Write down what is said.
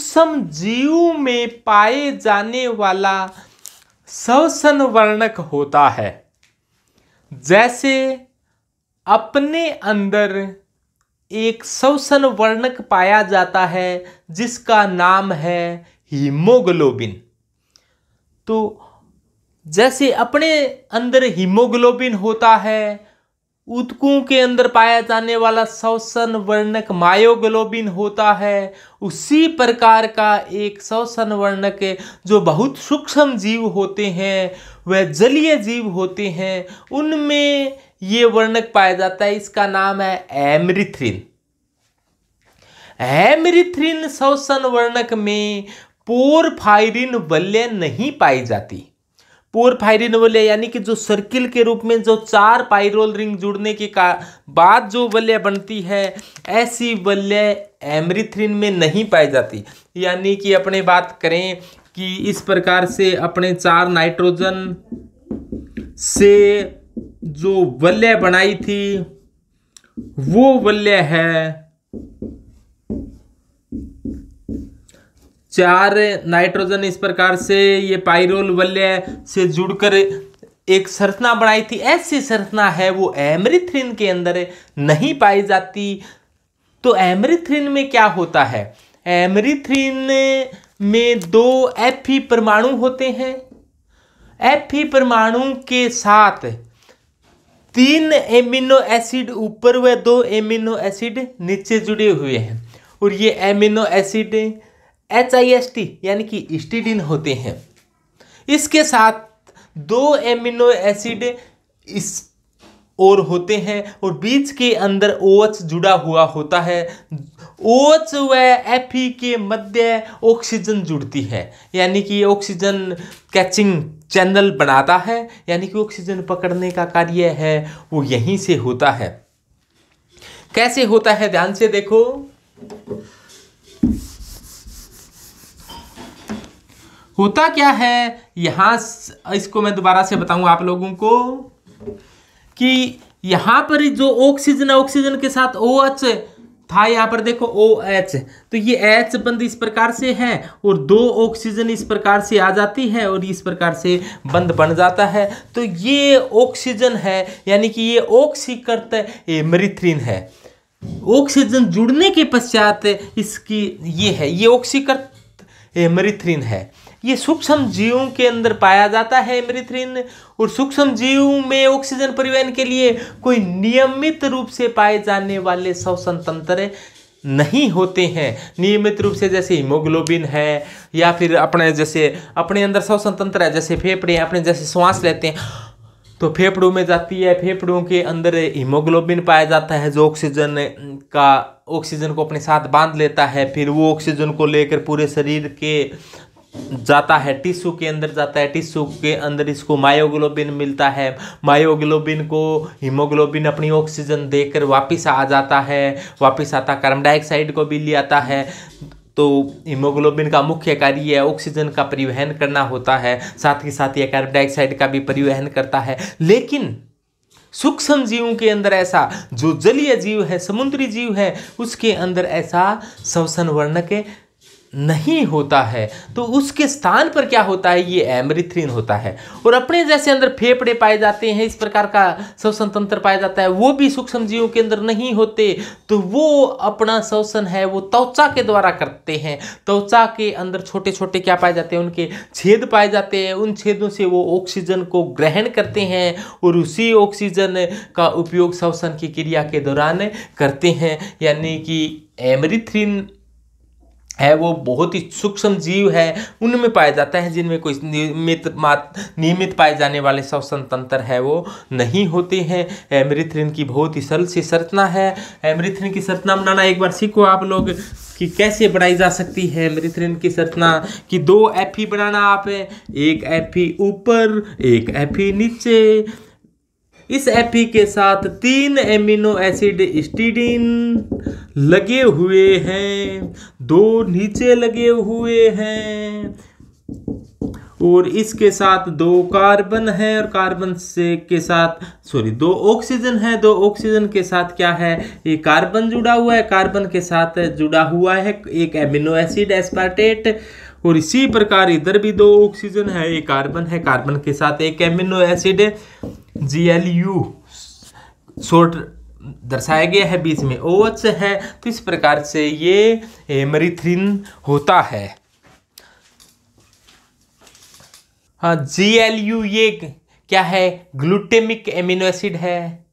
सूक्ष्म जीव में पाए जाने वाला सवसन वर्णक होता है जैसे अपने अंदर एक सवसन वर्णक पाया जाता है जिसका नाम है हीमोग्लोबिन तो जैसे अपने अंदर हीमोग्लोबिन होता है उत्कों के अंदर पाया जाने वाला शोषण वर्णक मायोग्लोबिन होता है उसी प्रकार का एक शोषण वर्णक जो बहुत सूक्ष्म जीव होते हैं वह जलीय जीव होते हैं उनमें ये वर्णक पाया जाता है इसका नाम है एमरिथ्रिन एमरिथ्रिन शोषण वर्णक में पोरफाइरिन वल्य नहीं पाई जाती पोर फायरिन बोले यानी कि जो सर्किल के रूप में जो चार पायरोल रिंग जुड़ने के का बाद जो वलय बनती है ऐसी वलय एमरीथ्रिन में नहीं पाई जाती यानी कि अपने बात करें कि इस प्रकार से अपने चार नाइट्रोजन से जो वलय बनाई थी वो वलय है चार नाइट्रोजन इस प्रकार से ये पाइरोल वल्य से जुड़कर एक संरचना बनाई थी ऐसी संरचना है वो एमरिथ्रिन के अंदर नहीं पाई जाती तो एमरिथ्रिन में क्या होता है एमरिथ्रिन में दो एफ परमाणु होते हैं एफ परमाणु के साथ तीन एमिनो एसिड ऊपर व दो एमिनो एसिड नीचे जुड़े हुए हैं और ये amino acid H I S T यानी कि स्टीडिन होते हैं इसके साथ दो एमिनो एसिड इस और होते हैं और बीच के अंदर ओएच जुड़ा हुआ होता है ओएच व एफ के मध्य ऑक्सीजन जुड़ती है यानी कि ऑक्सीजन कैचिंग चैनल बनाता है यानी कि ऑक्सीजन पकड़ने का कार्य है वो यहीं से होता है कैसे होता है ध्यान से देखो होता क्या है यहां इसको मैं दोबारा से बताऊँ आप लोगों को कि यहाँ पर जो ऑक्सीजन ऑक्सीजन के साथ ओ एच था यहाँ पर देखो ओ एच तो ये एच बंद इस प्रकार से है और दो ऑक्सीजन इस प्रकार से आ जाती है और इस प्रकार से बंद बन जाता है तो ये ऑक्सीजन है यानी कि ये ऑक्सीकृत मेरिथ्रिन है ऑक्सीजन जुड़ने के पश्चात इसकी ये है ये ऑक्सीकृत मेरिथ्रिन है ये सूक्ष्म जीवों के अंदर पाया जाता है एमरीथ्रिन और सूक्ष्म जीवों में ऑक्सीजन परिवहन के लिए कोई नियमित रूप से पाए जाने वाले श्वसन तंत्र नहीं होते हैं नियमित रूप से जैसे हीमोग्लोबिन है या फिर अपने जैसे अपने अंदर श्वसन तंत्र है जैसे फेफड़े अपने जैसे श्वास लेते हैं तो फेफड़ों में जाती है फेफड़ों के अंदर हीमोग्लोबिन पाया जाता है जो ऑक्सीजन का ऑक्सीजन को अपने साथ बांध लेता है फिर वो ऑक्सीजन को लेकर पूरे शरीर के जाता है टिश्यू के अंदर जाता है टिश्यू के अंदर इसको मायोग्लोबिन मिलता है मायोग्लोबिन को हीमोग्लोबिन अपनी ऑक्सीजन देकर वापस आ जाता है वापस आता कार्बन डाइऑक्साइड को भी ले आता है तो हीमोग्लोबिन का मुख्य कार्य ऑक्सीजन का परिवहन करना होता है साथ ही साथ यह कार्बन डाइऑक्साइड का भी परिवहन करता है लेकिन सूक्ष्म जीवों के अंदर ऐसा जो जलीय जीव है समुद्री जीव है उसके अंदर ऐसा श्वसन वर्णक नहीं होता है तो उसके स्थान पर क्या होता है ये एमरिथ्रीन होता है और अपने जैसे अंदर फेफड़े पाए जाते हैं इस प्रकार का श्वसन तंत्र पाया जाता है वो भी सूक्ष्म जीवों के अंदर नहीं होते तो वो अपना श्वसन है वो त्वचा के द्वारा करते हैं त्वचा के अंदर छोटे छोटे क्या पाए जाते हैं उनके छेद पाए जाते हैं उन छेदों से वो ऑक्सीजन को ग्रहण करते हैं और उसी ऑक्सीजन का उपयोग श्वसन की क्रिया के दौरान करते हैं यानी कि एमरिथ्रीन है वो बहुत ही सूक्ष्म जीव है उनमें पाया जाता है जिनमें कोई नियमित नियमित पाए जाने वाले श्वसन तंत्र है वो नहीं होते हैं एमरिथ्रिन की बहुत ही सरल सी संरचना है एमरिथ्रिन की संरचना बनाना एक बार सीखो आप लोग कि कैसे बनाई जा सकती है मृथ्रिन की संरचना कि दो एफी बनाना आप एक एफी ऊपर एक एफी नीचे इस एपी के साथ तीन एमिनो एसिड स्टीडिन लगे हुए हैं दो नीचे लगे हुए हैं और इसके साथ दो कार्बन है और कार्बन से के साथ सॉरी दो ऑक्सीजन है दो ऑक्सीजन के साथ क्या है ये कार्बन जुड़ा हुआ है कार्बन के साथ जुड़ा हुआ है एक एमिनो एसिड एस्पार्टेट और इसी प्रकार इधर भी दो ऑक्सीजन है एक कार्बन है कार्बन के साथ एक amino acid G L U short दर्शाया गया है बीच में ओवच OH है तो इस प्रकार से ये मरीथ्रिन होता है हाँ जी एल यू ये क्या है ग्लूटेमिक एमिनो एसिड है